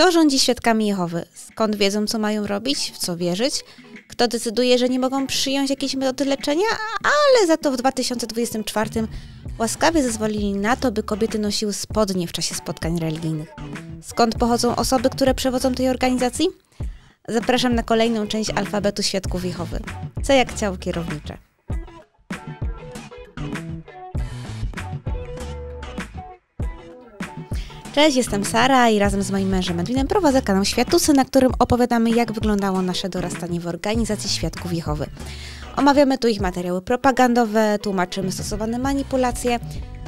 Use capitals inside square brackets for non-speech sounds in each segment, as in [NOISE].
Kto rządzi świadkami Jehowy? Skąd wiedzą, co mają robić, w co wierzyć? Kto decyduje, że nie mogą przyjąć jakiejś metody leczenia, ale za to w 2024 łaskawie zezwolili na to, by kobiety nosiły spodnie w czasie spotkań religijnych. Skąd pochodzą osoby, które przewodzą tej organizacji? Zapraszam na kolejną część alfabetu świadków Jehowy. Co jak ciało kierownicze. Cześć, jestem Sara i razem z moim mężem Edwinem prowadzę kanał Światusy, na którym opowiadamy jak wyglądało nasze dorastanie w organizacji Świadków Jehowy. Omawiamy tu ich materiały propagandowe, tłumaczymy stosowane manipulacje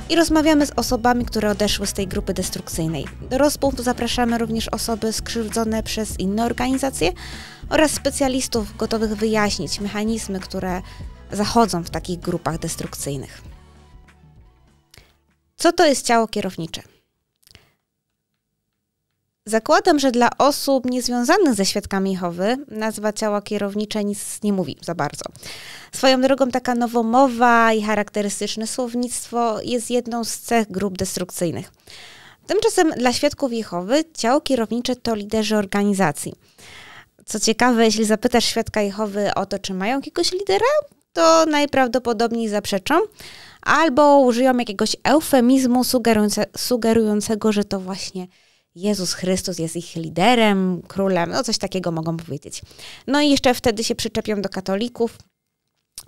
i rozmawiamy z osobami, które odeszły z tej grupy destrukcyjnej. Do rozpunktu zapraszamy również osoby skrzywdzone przez inne organizacje oraz specjalistów gotowych wyjaśnić mechanizmy, które zachodzą w takich grupach destrukcyjnych. Co to jest ciało kierownicze? Zakładam, że dla osób niezwiązanych ze świadkami Jehowy nazwa ciała kierownicze nic nie mówi za bardzo. Swoją drogą taka nowomowa i charakterystyczne słownictwo jest jedną z cech grup destrukcyjnych. Tymczasem dla świadków Jehowy ciało kierownicze to liderzy organizacji. Co ciekawe, jeśli zapytasz świadka Jehowy o to, czy mają jakiegoś lidera, to najprawdopodobniej zaprzeczą albo użyją jakiegoś eufemizmu sugerujące, sugerującego, że to właśnie Jezus Chrystus jest ich liderem, królem, no coś takiego mogą powiedzieć. No i jeszcze wtedy się przyczepią do katolików,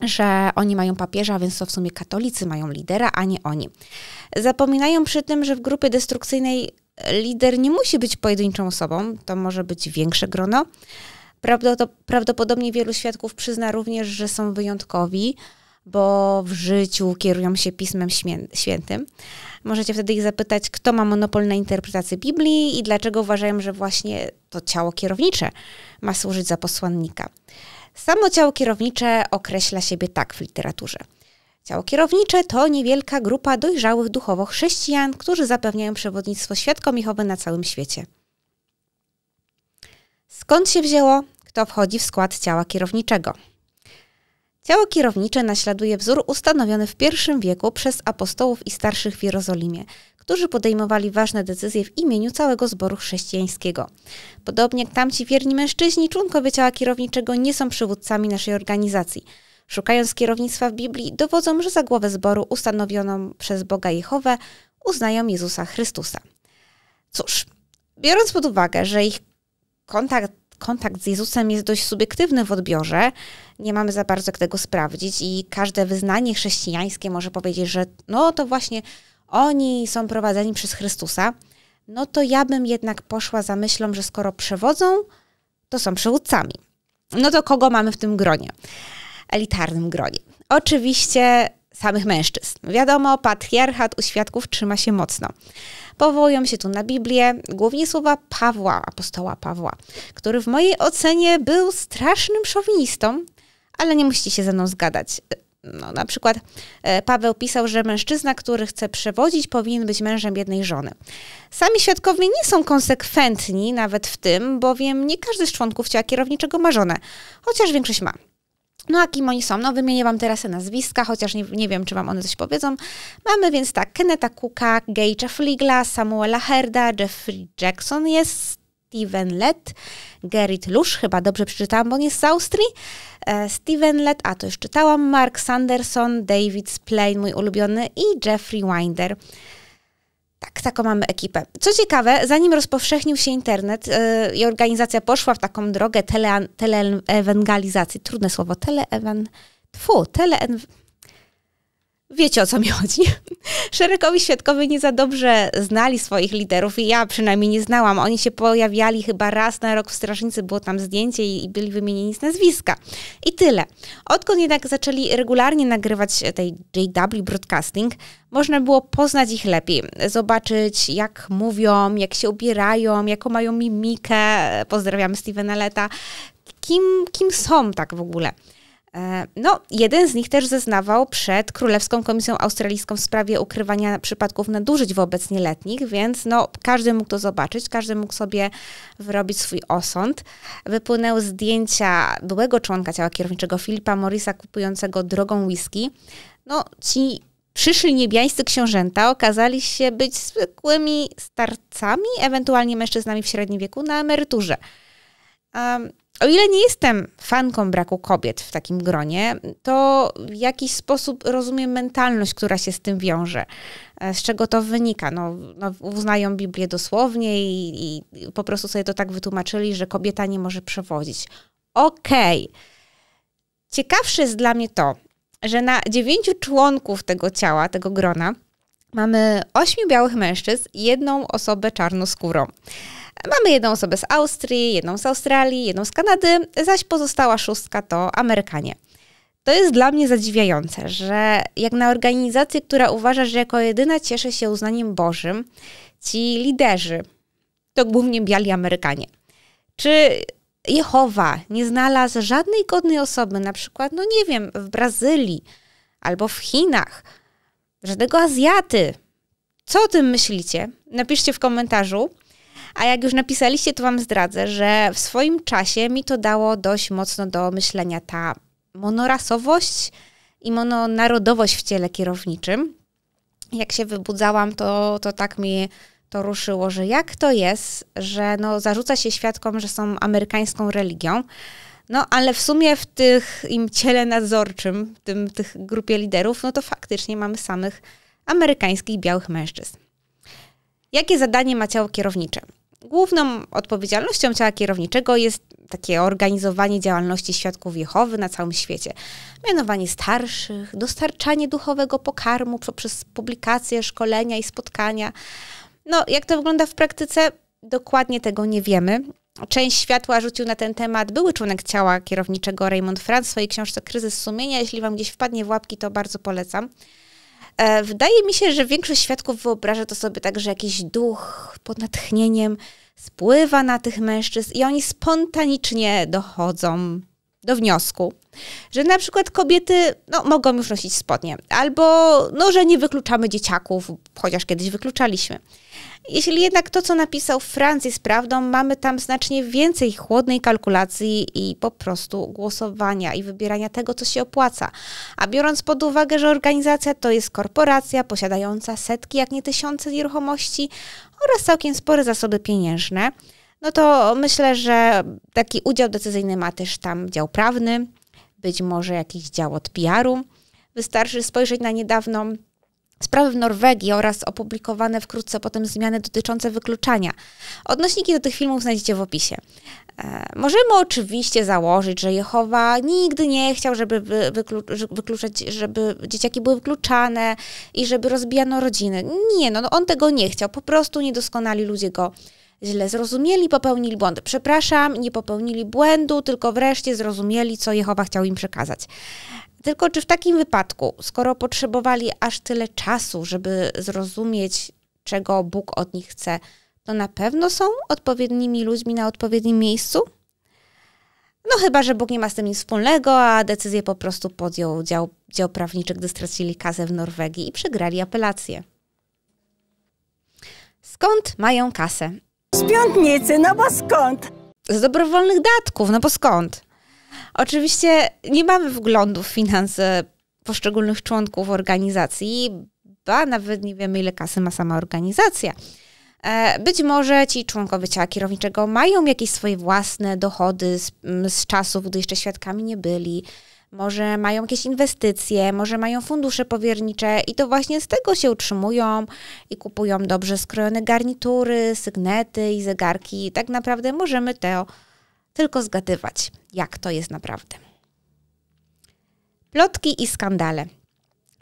że oni mają papieża, więc to w sumie katolicy mają lidera, a nie oni. Zapominają przy tym, że w grupie destrukcyjnej lider nie musi być pojedynczą osobą, to może być większe grono. Prawdopodobnie wielu świadków przyzna również, że są wyjątkowi, bo w życiu kierują się Pismem Świętym. Możecie wtedy ich zapytać, kto ma monopol na interpretację Biblii i dlaczego uważają, że właśnie to ciało kierownicze ma służyć za posłannika. Samo ciało kierownicze określa siebie tak w literaturze. Ciało kierownicze to niewielka grupa dojrzałych duchowo chrześcijan, którzy zapewniają przewodnictwo świadkom Jehowy na całym świecie. Skąd się wzięło, kto wchodzi w skład ciała kierowniczego? Ciało kierownicze naśladuje wzór ustanowiony w I wieku przez apostołów i starszych w Jerozolimie, którzy podejmowali ważne decyzje w imieniu całego zboru chrześcijańskiego. Podobnie jak tamci wierni mężczyźni, członkowie ciała kierowniczego nie są przywódcami naszej organizacji. Szukając kierownictwa w Biblii, dowodzą, że za głowę zboru ustanowioną przez Boga Jehowę uznają Jezusa Chrystusa. Cóż, biorąc pod uwagę, że ich kontakt kontakt z Jezusem jest dość subiektywny w odbiorze, nie mamy za bardzo jak tego sprawdzić i każde wyznanie chrześcijańskie może powiedzieć, że no to właśnie oni są prowadzeni przez Chrystusa, no to ja bym jednak poszła za myślą, że skoro przewodzą, to są przywódcami. No to kogo mamy w tym gronie? Elitarnym gronie. Oczywiście samych mężczyzn. Wiadomo, patriarchat u świadków trzyma się mocno. Powołują się tu na Biblię, głównie słowa Pawła, apostoła Pawła, który w mojej ocenie był strasznym szowinistą, ale nie musicie się ze mną zgadać. No, na przykład e, Paweł pisał, że mężczyzna, który chce przewodzić, powinien być mężem jednej żony. Sami świadkowie nie są konsekwentni nawet w tym, bowiem nie każdy z członków ciała kierowniczego ma żonę, chociaż większość ma. No a kim oni są? No wymienię Wam teraz te nazwiska, chociaż nie, nie wiem, czy Wam one coś powiedzą. Mamy więc tak, Keneta Cooka, Gage'a Fligla, Samuela Herda, Jeffrey Jackson jest, Steven Lett, Gerrit Lush, chyba dobrze przeczytałam, bo nie jest z Austrii, e, Steven Lett, a to już czytałam, Mark Sanderson, David Splane, mój ulubiony i Jeffrey Winder. Tak, taką mamy ekipę. Co ciekawe, zanim rozpowszechnił się internet yy, i organizacja poszła w taką drogę teleewangelizacji, trudne słowo, teleewan... Tfu, tele... Wiecie o co mi chodzi. [LAUGHS] Szeregowi świadkowie nie za dobrze znali swoich liderów i ja przynajmniej nie znałam. Oni się pojawiali chyba raz na rok w strażnicy, było tam zdjęcie i, byli wymienieni z nazwiska. I tyle. Odkąd jednak zaczęli regularnie nagrywać tej JW Broadcasting, można było poznać ich lepiej, zobaczyć jak mówią, jak się ubierają, jaką mają mimikę. Pozdrawiam Stevena Leta. Kim, kim są tak w ogóle? E, no, jeden z nich też zeznawał przed Królewską Komisją Australijską w sprawie ukrywania przypadków nadużyć wobec nieletnich, więc no, każdy mógł to zobaczyć, każdy mógł sobie wyrobić swój osąd. Wypłynęły zdjęcia byłego członka ciała kierowniczego Filipa Morisa kupującego drogą whisky. No, ci przyszli niebiańscy książęta okazali się być zwykłymi starcami, ewentualnie mężczyznami w średnim wieku na emeryturze. Um, o ile nie jestem fanką braku kobiet w takim gronie, to w jakiś sposób rozumiem mentalność, która się z tym wiąże. E, z czego to wynika? No, no uznają Biblię dosłownie i, i, po prostu sobie to tak wytłumaczyli, że kobieta nie może przewodzić. Okej. Okay. Ciekawsze jest dla mnie to, że na dziewięciu członków tego ciała, tego grona, mamy ośmiu białych mężczyzn i jedną osobę czarnoskórą. skórą. Mamy jedną osobę z Austrii, jedną z Australii, jedną z Kanady, zaś pozostała szóstka to Amerykanie. To jest dla mnie zadziwiające, że jak na organizację, która uważa, że jako jedyna cieszy się uznaniem Bożym, ci liderzy to głównie biali Amerykanie. Czy Jehowa nie znalazł żadnej godnej osoby, na przykład, no nie wiem, w Brazylii albo w Chinach, żadnego Azjaty? Co o tym myślicie? Napiszcie w komentarzu. A jak już napisaliście, to Wam zdradzę, że w swoim czasie mi to dało dość mocno do myślenia ta monorasowość i mononarodowość w ciele kierowniczym. Jak się wybudzałam, to, to tak mi to ruszyło, że jak to jest, że no, zarzuca się świadkom, że są amerykańską religią, no ale w sumie w tych im ciele nadzorczym, w tym, tych grupie liderów, no to faktycznie mamy samych amerykańskich białych mężczyzn. Jakie zadanie ma ciało kierownicze? Główną odpowiedzialnością ciała kierowniczego jest takie organizowanie działalności świadków Jehowy na całym świecie. Mianowanie starszych, dostarczanie duchowego pokarmu poprzez publikacje, szkolenia i spotkania. No, jak to wygląda w praktyce? Dokładnie tego nie wiemy. Część światła rzucił na ten temat były członek ciała kierowniczego Raymond Franz w swojej książce Kryzys Sumienia. Jeśli wam gdzieś wpadnie w łapki, to bardzo polecam. E, wydaje mi się, że większość świadków wyobraża to sobie tak, że jakiś duch pod natchnieniem spływa na tych mężczyzn i oni spontanicznie dochodzą do wniosku, że na przykład kobiety no, mogą już nosić spodnie, albo no, że nie wykluczamy dzieciaków, chociaż kiedyś wykluczaliśmy. Jeśli jednak to, co napisał Franz jest prawdą, mamy tam znacznie więcej chłodnej kalkulacji i po prostu głosowania i wybierania tego, co się opłaca. A biorąc pod uwagę, że organizacja to jest korporacja posiadająca setki, jak nie tysiące nieruchomości oraz całkiem spore zasoby pieniężne, no to myślę, że taki udział decyzyjny ma też tam dział prawny, być może jakiś dział od PR-u. Wystarczy spojrzeć na niedawną sprawy w Norwegii oraz opublikowane wkrótce potem zmiany dotyczące wykluczania. Odnośniki do tych filmów znajdziecie w opisie. E, możemy oczywiście założyć, że Jehowa nigdy nie chciał, żeby wyklu, wykluczać, żeby dzieciaki były wykluczane i żeby rozbijano rodziny. Nie, no, no on tego nie chciał. Po prostu niedoskonali ludzie go źle zrozumieli, popełnili błąd. Przepraszam, nie popełnili błędu, tylko wreszcie zrozumieli, co Jehowa chciał im przekazać. Tylko czy w takim wypadku, skoro potrzebowali aż tyle czasu, żeby zrozumieć, czego Bóg od nich chce, to na pewno są odpowiednimi ludźmi na odpowiednim miejscu? No chyba, że Bóg nie ma z tym nic wspólnego, a decyzję po prostu podjął dział, dział prawniczy, gdy stracili kasę w Norwegii i przegrali apelację. Skąd mają kasę? Z piątnicy, no bo skąd? Z dobrowolnych datków, no bo skąd? Oczywiście nie mamy wglądu w finanse poszczególnych członków organizacji, ba nawet nie wiemy, ile kasy ma sama organizacja. E, być może ci członkowie ciała kierowniczego mają jakieś swoje własne dochody z, z czasów, gdy jeszcze świadkami nie byli może mają jakieś inwestycje, może mają fundusze powiernicze i to właśnie z tego się utrzymują i kupują dobrze skrojone garnitury, sygnety i zegarki. Tak naprawdę możemy to tylko zgadywać, jak to jest naprawdę. Plotki i skandale.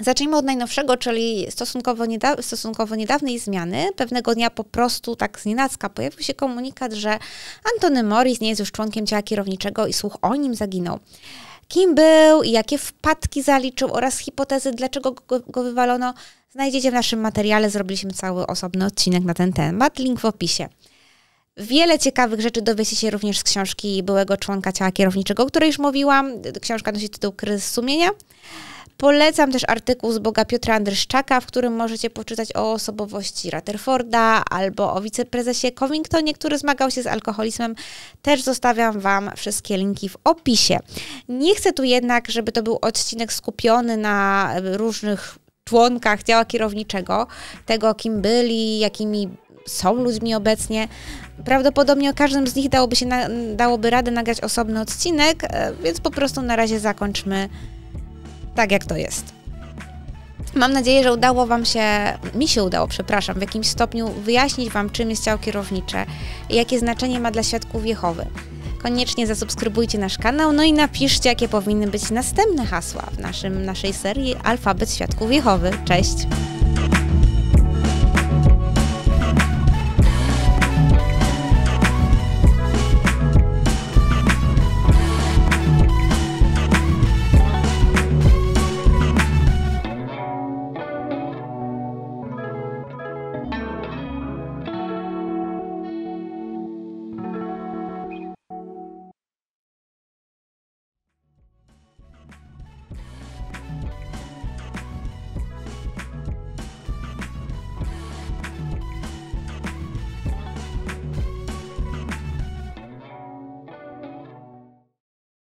Zacznijmy od najnowszego, czyli stosunkowo, nieda stosunkowo niedawnej zmiany. Pewnego dnia po prostu tak z nienacka pojawił się komunikat, że Antony Morris nie jest już członkiem ciała kierowniczego i słuch o nim zaginął kim był i jakie wpadki zaliczył oraz hipotezy, dlaczego go, go wywalono, znajdziecie w naszym materiale. Zrobiliśmy cały osobny odcinek na ten temat. Link w opisie. Wiele ciekawych rzeczy dowiecie się również z książki byłego członka ciała kierowniczego, o której już mówiłam. Książka nosi tytuł Kryzys sumienia. Polecam też artykuł z Boga Piotra Andryszczaka, w którym możecie poczytać o osobowości Rutherforda albo o wiceprezesie Covingtonie, który zmagał się z alkoholizmem. Też zostawiam Wam wszystkie linki w opisie. Nie chcę tu jednak, żeby to był odcinek skupiony na różnych członkach ciała kierowniczego, tego kim byli, jakimi są ludźmi obecnie. Prawdopodobnie o każdym z nich dałoby się na, dałoby radę nagrać osobny odcinek, e, więc po prostu na razie zakończmy tak jak to jest. Mam nadzieję, że udało Wam się, mi się udało, przepraszam, w jakimś stopniu wyjaśnić Wam, czym jest ciało kierownicze i jakie znaczenie ma dla świadków Jehowy. Koniecznie zasubskrybujcie nasz kanał, no i napiszcie, jakie powinny być następne hasła w naszym, naszej serii Alfabet Świadków Jehowy. Cześć!